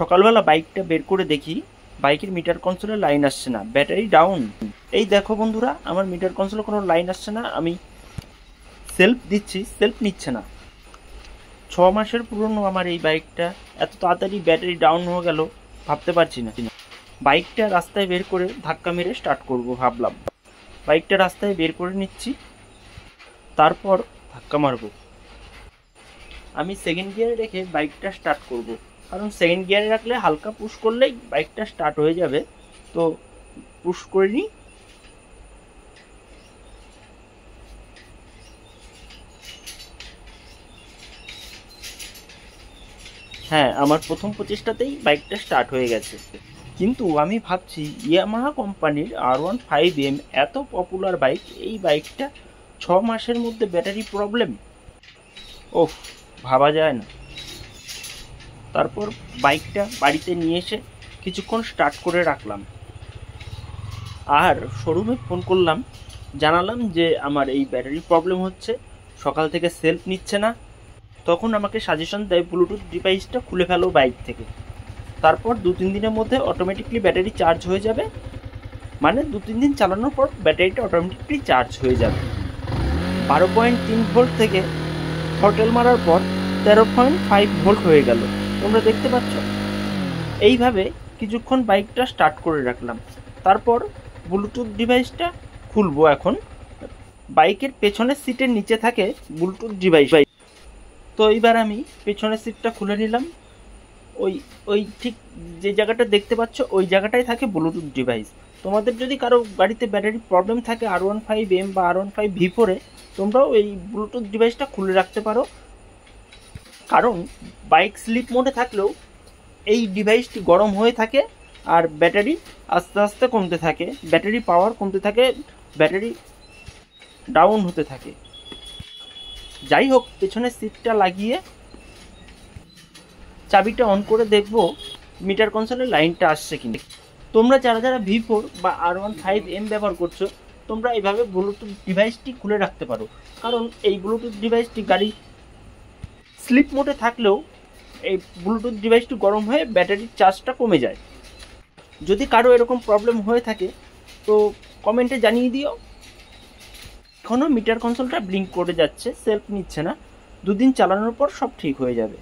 সকালবেলা বাইকটা বের করে দেখি বাইকের মিটার কনসোলে লাইন আসছে না ব্যাটারি ডাউন এই দেখো বন্ধুরা আমার মিটার কনসোলে কোনো লাইন আসছে না আমি সেলফ দিচ্ছি সেলফ নিচ্ছে না ছ মাসের পুরনো আমার এই বাইকটা এত তাড়াতাড়ি ব্যাটারি ডাউন হয়ে গেল ভাবতে পারছি না বাইকটা রাস্তায় বের করে ধাক্কা মেরে স্টার্ট করব ভাবলাম বাইকটা রাস্তায় বের করে নিচ্ছি তারপর ধাক্কা মারব আমি সেকেন্ড গিয়ারে রেখে বাইকটা স্টার্ট করবো কারণ সেকেন্ড গিয়ারে রাখলে হালকা পুশ করলেই বাইকটা স্টার্ট হয়ে যাবে তো পুশ করে নিই হ্যাঁ আমার প্রথম প্রচেষ্টাতেই বাইকটা স্টার্ট হয়ে গেছে কিন্তু আমি ভাবছি ইয়ামাহা কোম্পানির আর ওয়ান ফাইভ এম এত পপুলার বাইক এই বাইকটা ছ মাসের মধ্যে ব্যাটারি প্রবলেম ও ভাবা যায় না তারপর বাইকটা বাড়িতে নিয়ে এসে কিছুক্ষণ স্টার্ট করে রাখলাম আর শোরুমে ফোন করলাম জানালাম যে আমার এই ব্যাটারি প্রবলেম হচ্ছে সকাল থেকে সেলফ নিচ্ছে না তখন আমাকে সাজেশন দেয় ব্লুটুথ ডিভাইসটা খুলে ফেলো বাইক থেকে তারপর দু তিন দিনের মধ্যে অটোমেটিকলি ব্যাটারি চার্জ হয়ে যাবে মানে দু তিন দিন চালানোর পর ব্যাটারিটা অটোমেটিকলি চার্জ হয়ে যাবে বারো পয়েন্ট তিন ভোল্ট থেকে হোটেল মারার পর তেরো পয়েন্ট ফাইভ ভোল্ট হয়ে গেল তোমরা দেখতে পাচ্ছ এইভাবে কিছুক্ষণ বাইকটা স্টার্ট করে রাখলাম তারপর ব্লুটুথ ডিভাইসটা খুলবো এখন বাইকের পেছনের সিটের নিচে থাকে ব্লুটুথ ডিভাইস তো এইবার আমি পেছনের সিটটা খুলে নিলাম ওই ওই ঠিক যে জায়গাটা দেখতে পাচ্ছ ওই জায়গাটাই থাকে ব্লুটুথ ডিভাইস তোমাদের যদি কারো গাড়িতে ব্যাটারি প্রবলেম থাকে আর ওয়ান ফাইভ এম বা আর ওয়ান ফাইভ ভি ফোরে তোমরাও এই ব্লুটুথ ডিভাইসটা খুলে রাখতে পারো কারণ বাইক স্লিপ মোডে থাকলেও এই ডিভাইসটি গরম হয়ে থাকে আর ব্যাটারি আস্তে আস্তে কমতে থাকে ব্যাটারি পাওয়ার কমতে থাকে ব্যাটারি ডাউন হতে থাকে যাই হোক পেছনের সিটটা লাগিয়ে চাবিটা অন করে দেখব মিটার কনসলের লাইনটা আসছে না তোমরা যারা যারা ভি ফোর বা আর ওয়ান ফাইভ এম ব্যবহার করছো তোমরা এইভাবে ব্লুটুথ ডিভাইসটি খুলে রাখতে পারো কারণ এই ব্লুটুথ ডিভাইসটি গাড়ি স্লিপ মোডে থাকলেও এই ব্লুটুথ ডিভাইসটি গরম হয়ে ব্যাটারির চার্জটা কমে যায় যদি কারো এরকম প্রবলেম হয়ে থাকে তো কমেন্টে জানিয়ে দিও এখনও মিটার কনসোলটা ব্লিঙ্ক করে যাচ্ছে সেলফ নিচ্ছে না দুদিন চালানোর পর সব ঠিক হয়ে যাবে